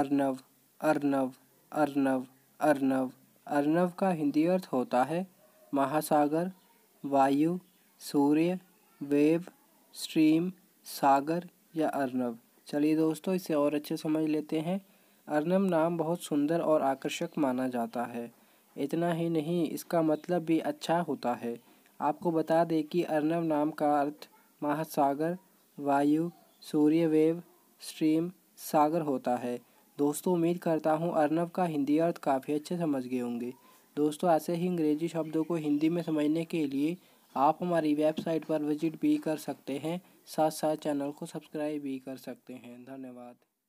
अर्नव अर्नव अर्नव अर्नव अर्नव का हिंदी अर्थ होता है महासागर वायु सूर्य वेव स्ट्रीम सागर या अर्नव चलिए दोस्तों इसे और अच्छे समझ लेते हैं अर्नव नाम बहुत सुंदर और आकर्षक माना जाता है इतना ही नहीं इसका मतलब भी अच्छा होता है आपको बता दें कि अर्नव नाम का अर्थ महासागर वायु सूर्य वेव स्ट्रीम सागर होता है दोस्तों उम्मीद करता हूँ अर्नब का हिंदी अर्थ काफ़ी अच्छे समझ गए होंगे दोस्तों ऐसे ही अंग्रेजी शब्दों को हिंदी में समझने के लिए आप हमारी वेबसाइट पर विजिट भी कर सकते हैं साथ साथ चैनल को सब्सक्राइब भी कर सकते हैं धन्यवाद